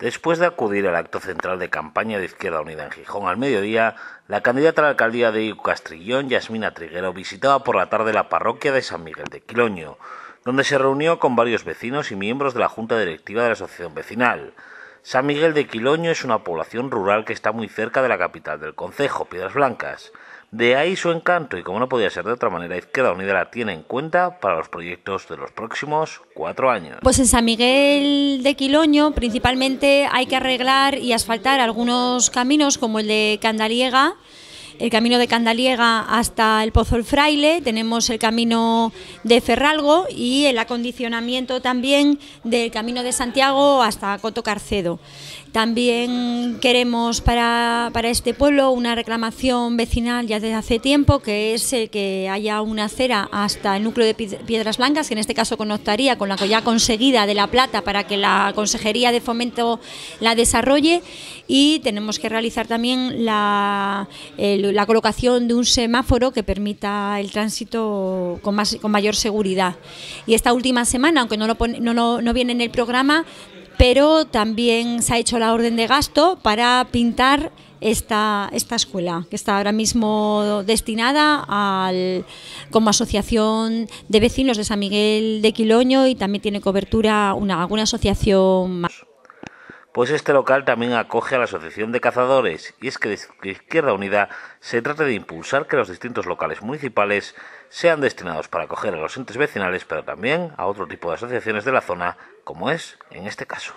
Después de acudir al acto central de campaña de Izquierda Unida en Gijón al mediodía, la candidata a la alcaldía de Castrillón, Yasmina Triguero, visitaba por la tarde la parroquia de San Miguel de Quiloño, donde se reunió con varios vecinos y miembros de la Junta Directiva de la Asociación Vecinal. San Miguel de Quiloño es una población rural que está muy cerca de la capital del concejo, Piedras Blancas. De ahí su encanto y como no podía ser de otra manera, Izquierda Unida la tiene en cuenta para los proyectos de los próximos cuatro años. Pues en San Miguel de Quiloño principalmente hay que arreglar y asfaltar algunos caminos como el de Candaliega, el camino de Candaliega hasta el Pozo El Fraile, tenemos el camino de Ferralgo y el acondicionamiento también del camino de Santiago hasta Coto Carcedo. También queremos para, este pueblo una reclamación vecinal ya desde hace tiempo, que es el que haya una acera hasta el núcleo de Piedras Blancas, que en este caso conectaría con la ya conseguida de La Plata para que la Consejería de Fomento la desarrolle. Y tenemos que realizar también la, el la colocación de un semáforo que permita el tránsito con, más, con mayor seguridad. Y esta última semana, aunque no, lo no, no, viene en el programa, pero también se ha hecho la orden de gasto para pintar esta, esta escuela, que está ahora mismo destinada al, como asociación de vecinos de San Miguel de Quiloño y también tiene cobertura una, alguna asociación más pues este local también acoge a la Asociación de Cazadores, y es que desde Izquierda Unida se trata de impulsar que los distintos locales municipales sean destinados para acoger a los entes vecinales, pero también a otro tipo de asociaciones de la zona, como es en este caso.